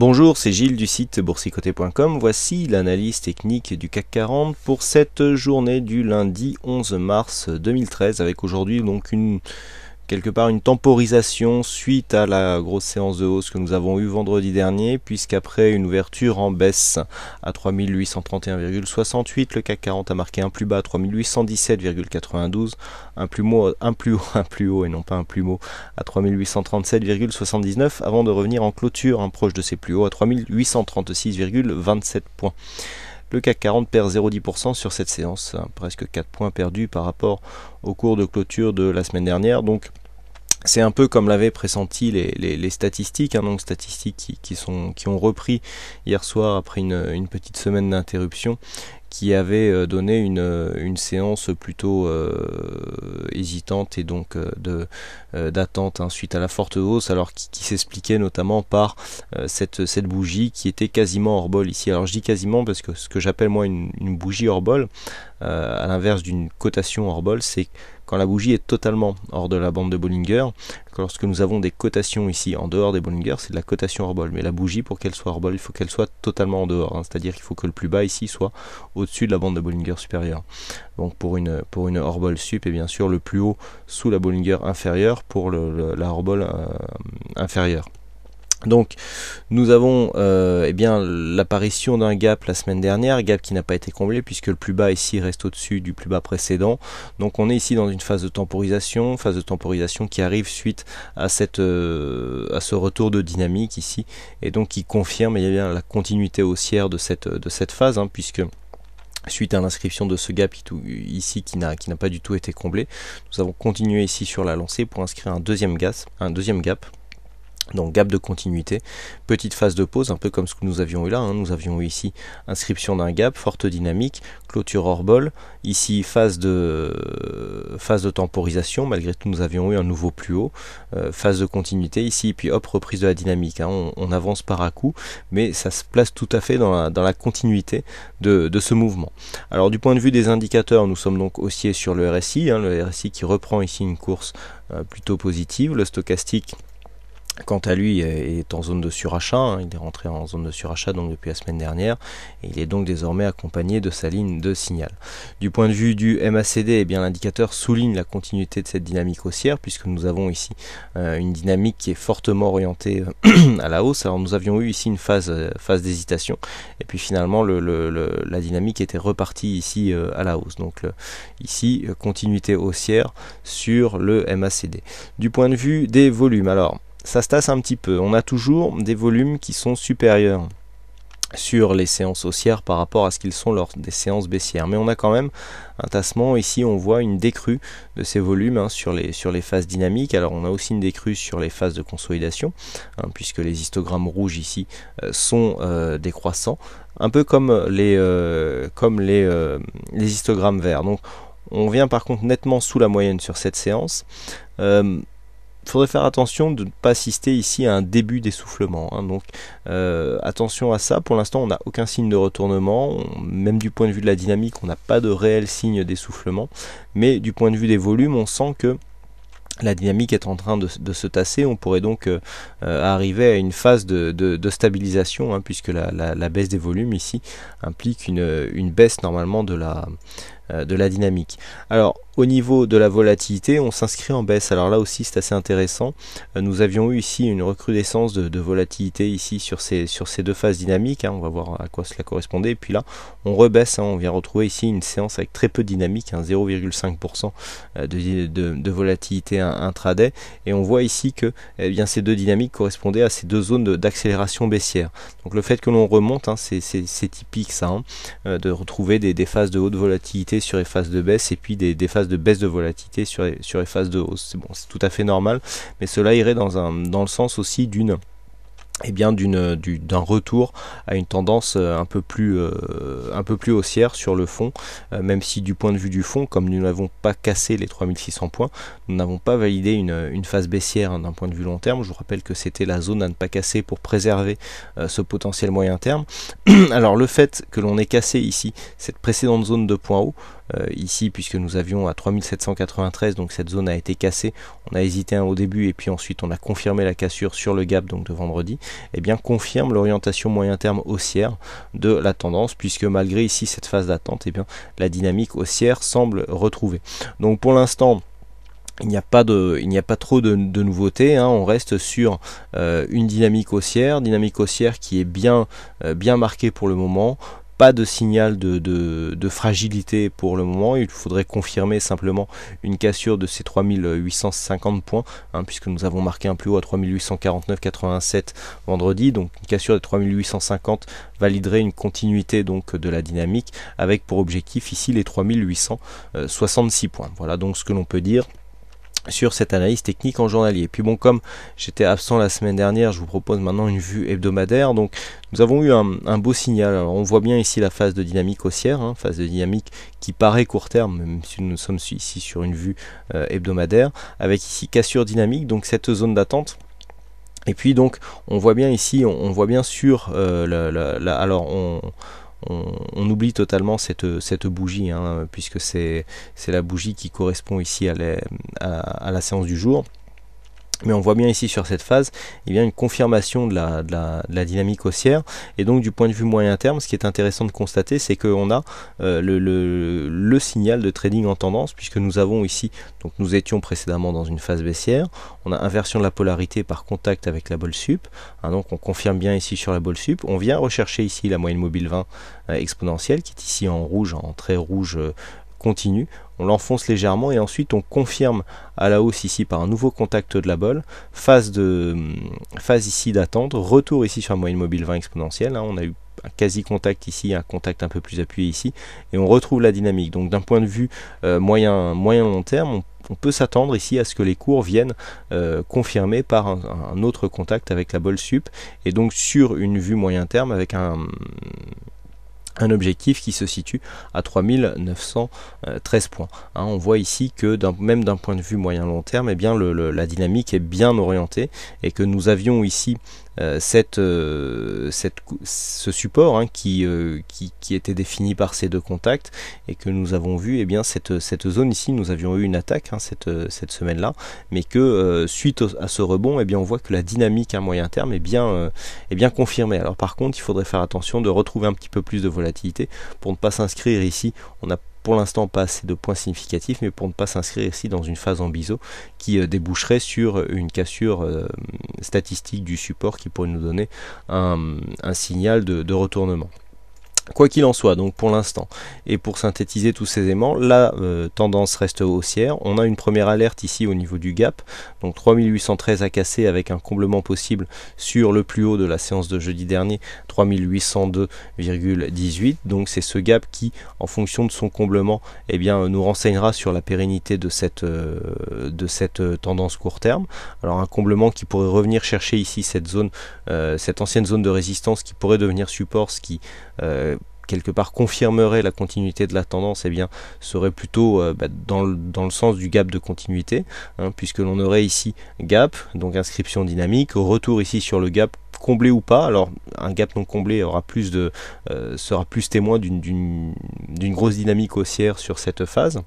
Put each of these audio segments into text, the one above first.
Bonjour, c'est Gilles du site boursicoté.com. Voici l'analyse technique du CAC 40 pour cette journée du lundi 11 mars 2013 avec aujourd'hui donc une quelque part une temporisation suite à la grosse séance de hausse que nous avons eue vendredi dernier, puisqu'après une ouverture en baisse à 3831,68, le CAC 40 a marqué un plus bas à 3817,92, un plus, haut, un plus haut, et non pas un plus haut à 3837,79 avant de revenir en clôture, un hein, proche de ses plus hauts à 3836,27 points. Le CAC 40 perd 0,10% sur cette séance, hein, presque 4 points perdus par rapport au cours de clôture de la semaine dernière. Donc c'est un peu comme l'avaient pressenti les, les, statistiques, hein, donc statistiques qui, qui, sont, qui ont repris hier soir après une, une petite semaine d'interruption qui avait euh, donné une, une séance plutôt euh, hésitante et donc euh, de d'attente hein, suite à la forte hausse alors qui, qui s'expliquait notamment par cette, cette bougie qui était quasiment hors bol ici alors je dis quasiment parce que ce que j'appelle moi une, une bougie hors bol à l'inverse d'une cotation hors bol c'est quand la bougie est totalement hors de la bande de Bollinger. Lorsque nous avons des cotations ici en dehors des Bollinger, c'est de la cotation hors bol. Mais la bougie, pour qu'elle soit hors bol, il faut qu'elle soit totalement en dehors. Hein. C'est-à-dire qu'il faut que le plus bas ici soit au-dessus de la bande de Bollinger supérieure. Donc pour une, pour une hors bol sup, et bien sûr le plus haut sous la Bollinger inférieure pour la hors bol euh, inférieure. Donc nous avons euh, eh bien l'apparition d'un gap la semaine dernière, gap qui n'a pas été comblé puisque le plus bas ici reste au-dessus du plus bas précédent. Donc on est ici dans une phase de temporisation, phase de temporisation qui arrive suite à cette euh, à ce retour de dynamique ici et donc qui confirme eh bien, la continuité haussière de cette de cette phase hein, puisque suite à l'inscription de ce gap ici qui n'a pas du tout été comblé, nous avons continué ici sur la lancée pour inscrire un deuxième gap, un deuxième gap donc gap de continuité, petite phase de pause, un peu comme ce que nous avions eu là. Hein. Nous avions eu ici inscription d'un gap, forte dynamique, clôture hors bol. Ici phase de phase de temporisation. Malgré tout, nous avions eu un nouveau plus haut, euh, phase de continuité ici, puis hop reprise de la dynamique. Hein. On, avance par à coup, mais ça se place tout à fait dans la, continuité de, ce mouvement. Alors du point de vue des indicateurs, nous sommes donc haussiers sur le RSI, hein. le RSI qui reprend ici une course euh, plutôt positive, le stochastique quant à lui, est en zone de surachat. Hein. Il est rentré en zone de surachat donc depuis la semaine dernière. Et il est donc désormais accompagné de sa ligne de signal. Du point de vue du MACD, eh bien l'indicateur souligne la continuité de cette dynamique haussière puisque nous avons ici euh, une dynamique qui est fortement orientée euh, à la hausse. Alors nous avions eu ici une phase, euh, phase d'hésitation et puis finalement la dynamique était repartie ici à la hausse. Donc ici continuité haussière sur le MACD. Du point de vue des volumes, alors ça se tasse un petit peu. On a toujours des volumes qui sont supérieurs sur les séances haussières par rapport à ce qu'ils sont lors des séances baissières. Mais on a quand même un tassement. Ici, on voit une décrue de ces volumes hein, sur, les, sur les phases dynamiques. Alors, on a aussi une décrue sur les phases de consolidation, hein, puisque les histogrammes rouges ici euh, sont euh, décroissants, un peu comme les, euh, comme les, les histogrammes verts. Donc, on vient par contre nettement sous la moyenne sur cette séance. Euh, il faudrait faire attention de ne pas assister ici à un début d'essoufflement. Hein. donc euh, attention à ça. Pour l'instant, on n'a aucun signe de retournement. même du point de vue de la dynamique, on n'a pas de réel signe d'essoufflement. Mais du point de vue des volumes, on sent que la dynamique est en train de, se tasser, on pourrait donc euh, euh, arriver à une phase de, stabilisation, hein, puisque la, baisse des volumes ici implique une baisse normalement de la, euh, de la dynamique. Alors au niveau de la volatilité, on s'inscrit en baisse. Alors là aussi c'est assez intéressant. Euh, nous avions eu ici une recrudescence de, volatilité ici sur ces, sur ces deux phases dynamiques. Hein. On va voir à quoi cela correspondait. Et puis là on rebaisse. Hein. On vient retrouver ici une séance avec très peu de dynamique, 0,5% hein, euh, de, de, volatilité intraday. Et on voit ici que eh bien, ces deux dynamiques correspondaient à ces deux zones d'accélération baissière. Donc le fait que l'on remonte, c'est typique ça, de retrouver des phases de haute volatilité sur les phases de baisse et puis des, phases de baisse de volatilité sur les, sur phases de hausse. C'est bon, c'est tout à fait normal, mais cela irait dans, un, dans le sens aussi d'une et eh bien d'une euh, d'un retour à une tendance euh, un peu plus euh, un peu plus haussière sur le fond même si du point de vue du fond comme nous n'avons pas cassé les 3600 points nous n'avons pas validé une, une phase baissière hein, d'un point de vue long terme je vous rappelle que c'était la zone à ne pas casser pour préserver ce potentiel moyen terme alors le fait que l'on ait cassé ici cette précédente zone de point haut euh, ici puisque nous avions à 3793 donc cette zone a été cassée on a hésité au début et puis ensuite on a confirmé la cassure sur le gap donc de vendredi et eh bien confirme l'orientation moyen terme haussière de la tendance puisque malgré ici cette phase d'attente et eh bien la dynamique haussière semble retrouvée donc pour l'instant il n'y a pas de, il n'y a pas trop de, nouveautés. Hein. On reste sur euh, une dynamique haussière, dynamique haussière qui est bien, euh, bien marquée pour le moment pas de signal de, de, fragilité pour le moment. Il faudrait confirmer simplement une cassure de ces 3850 points, hein, puisque nous avons marqué un plus haut à 3849,87 vendredi. Donc une cassure de 3850 validerait une continuité donc de la dynamique, avec pour objectif ici les 3866 euh, points. Voilà donc ce que l'on peut dire sur cette analyse technique en journalier. Puis bon, comme j'étais absent la semaine dernière, je vous propose maintenant une vue hebdomadaire. Donc nous avons eu un, beau signal. on voit bien ici la phase de dynamique haussière, hein, phase de dynamique qui paraît court terme, même si nous sommes ici sur une vue euh, hebdomadaire, avec ici cassure dynamique, donc cette zone d'attente. Et puis donc on voit bien ici, on, voit bien sur euh, la, alors on on, on, oublie totalement cette, cette bougie, hein, puisque c'est la bougie qui correspond ici à, à la séance du jour. Mais on voit bien ici sur cette phase eh bien, une confirmation de la, dynamique haussière. Et donc du point de vue moyen terme, ce qui est intéressant de constater, c'est qu'on a euh, le, signal de trading en tendance, puisque nous avons ici, donc nous étions précédemment dans une phase baissière, on a inversion de la polarité par contact avec la bol sup, hein, donc on confirme bien ici sur la bol sup, on vient rechercher ici la moyenne mobile 20 euh, exponentielle, qui est ici en rouge, en très rouge euh, continue, on l'enfonce légèrement et ensuite on confirme à la hausse ici par un nouveau contact de la bolle, phase, de, hum, phase ici d'attente, retour ici sur la moyenne mobile 20 exponentielle, hein. on a eu un quasi contact ici, un contact un peu plus appuyé ici, et on retrouve la dynamique. Donc d'un point de vue euh, moyen, moyen long terme, on, peut s'attendre ici à ce que les cours viennent euh, confirmer par un, autre contact avec la bol sup, et donc sur une vue moyen terme avec un un objectif qui se situe à 3913 points. Hein, on voit ici que même d'un point de vue moyen long terme, eh bien, la dynamique est bien orientée et que nous avions ici euh, cette, euh, ce support hein, euh, qui, qui, était défini par ces deux contacts et que nous avons vu, et eh bien, cette, cette zone ici, nous avions eu une attaque hein, cette, cette semaine-là, mais que suite à ce rebond, et eh bien, on voit que la dynamique à moyen terme est bien, est bien confirmée. Alors par contre, il faudrait faire attention de retrouver un petit peu plus de volatilité pour ne pas s'inscrire ici. On a pour l'instant pas assez de points significatifs, mais pour ne pas s'inscrire ici dans une phase en biseau qui euh, déboucherait sur euh, une cassure euh, statistique du support qui pourrait nous donner un, signal de retournement. Quoi qu'il en soit, donc pour l'instant, et pour synthétiser tous ces aimants, la euh, tendance reste haussière. On a une première alerte ici au niveau du gap, donc 3813 à casser avec un comblement possible sur le plus haut de la séance de jeudi dernier, 3802,18. Donc c'est ce gap qui, en fonction de son comblement, eh bien, euh, nous renseignera sur la pérennité de cette, euh, de cette tendance court terme. Alors un comblement qui pourrait revenir chercher ici cette zone, cette ancienne zone de résistance qui pourrait devenir support, ce qui quelque part confirmerait la continuité de la tendance, et eh bien, serait plutôt euh, bah, dans, le, sens du gap de continuité, hein, puisque l'on aurait ici gap, donc inscription dynamique, retour ici sur le gap comblé ou pas. Alors un gap non comblé aura plus de, euh, sera plus témoin d'une grosse dynamique haussière sur cette phase.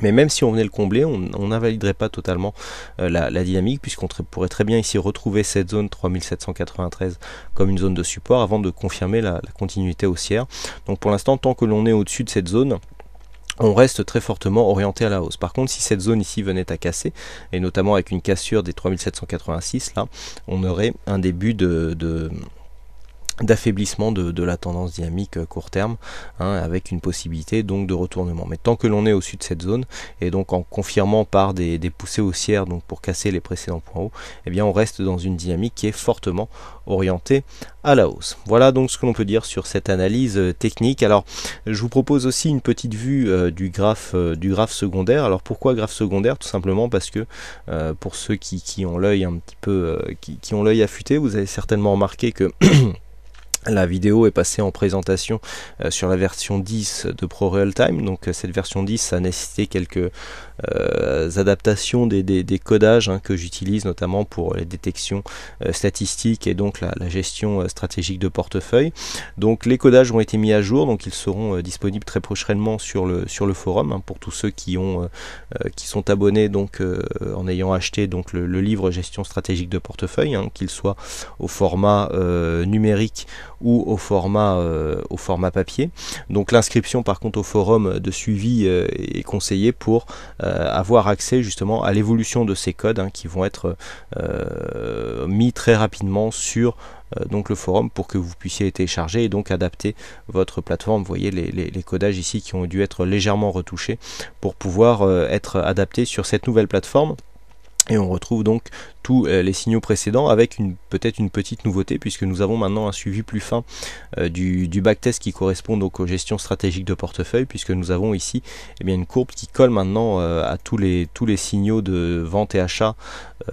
Mais même si on venait le combler, on n'invaliderait pas totalement euh, la, dynamique, puisqu'on pourrait très bien ici retrouver cette zone 3793 comme une zone de support avant de confirmer la, continuité haussière. Donc pour l'instant, tant que l'on est au-dessus de cette zone, on reste très fortement orienté à la hausse. Par contre, si cette zone ici venait à casser, et notamment avec une cassure des 3786, là, on aurait un début de d'affaiblissement de, la tendance dynamique euh, court terme hein, avec une possibilité donc de retournement mais tant que l'on est au-dessus de cette zone et donc en confirmant par des, poussées haussières donc pour casser les précédents points hauts eh bien on reste dans une dynamique qui est fortement orientée à la hausse voilà donc ce que l'on peut dire sur cette analyse euh, technique alors je vous propose aussi une petite vue euh, du graphe du graphe secondaire alors pourquoi graphe secondaire tout simplement parce que pour ceux qui, qui ont l'œil un petit peu qui, qui ont l'œil affûté vous avez certainement remarqué que La vidéo est passée en présentation euh, sur la version 10 de Pro ProRealTime, donc euh, cette version 10 a nécessité quelques euh, adaptations des, codages hein, que j'utilise notamment pour les détections euh, statistiques et donc la, gestion euh, stratégique de portefeuille. Donc les codages ont été mis à jour, donc ils seront disponibles très prochainement sur le, forum hein, pour tous ceux qui, ont, qui sont abonnés donc, en ayant acheté donc, le, livre Gestion stratégique de portefeuille, hein, qu'il soit au format numérique ou au format, au format papier. Donc l'inscription par contre au forum de suivi est conseillée pour euh, avoir accès justement à l'évolution de ces codes hein, qui vont être euh, mis très rapidement sur euh, donc le forum pour que vous puissiez télécharger et donc adapter votre plateforme. Vous voyez les, les codages ici qui ont dû être légèrement retouchés pour pouvoir être adaptés sur cette nouvelle plateforme. Et on retrouve donc tous euh, les signaux précédents avec une peut-être une petite nouveauté puisque nous avons maintenant un suivi plus fin euh, du, du backtest qui correspond donc aux gestions stratégiques de portefeuille puisque nous avons ici eh bien, une courbe qui colle maintenant euh, à tous les, tous les signaux de vente et achat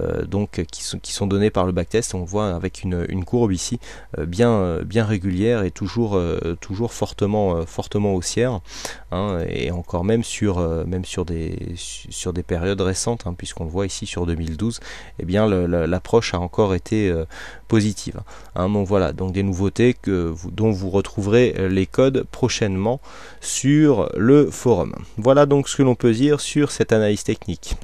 euh, donc qui sont, qui sont donnés par le backtest. On voit avec une, courbe ici euh, bien, euh, bien régulière et toujours, toujours fortement, fortement haussière. Hein, et encore même sur, même sur, des, sur des périodes récentes, hein, puisqu'on le voit ici sur 2012, et eh bien l'approche a encore été positive. Hein. donc voilà, donc des nouveautés que, dont vous retrouverez les codes prochainement sur le forum. Voilà donc ce que l'on peut dire sur cette analyse technique.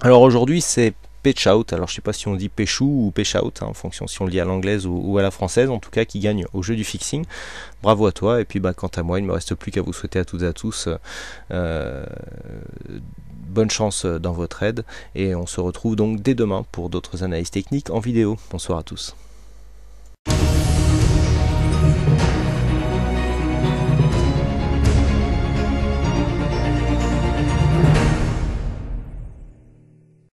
Alors aujourd'hui, c'est Patch Out, alors je sais pas si on dit Péchou ou Pêche Out, hein, en fonction si on le lit à l'anglaise ou, à la française, en tout cas qui gagne au jeu du fixing. Bravo à toi, et puis bah, quant à moi, il ne me reste plus qu'à vous souhaiter à toutes et à tous euh, euh, bonne chance dans votre aide, et on se retrouve donc dès demain pour d'autres analyses techniques en vidéo. Bonsoir à tous.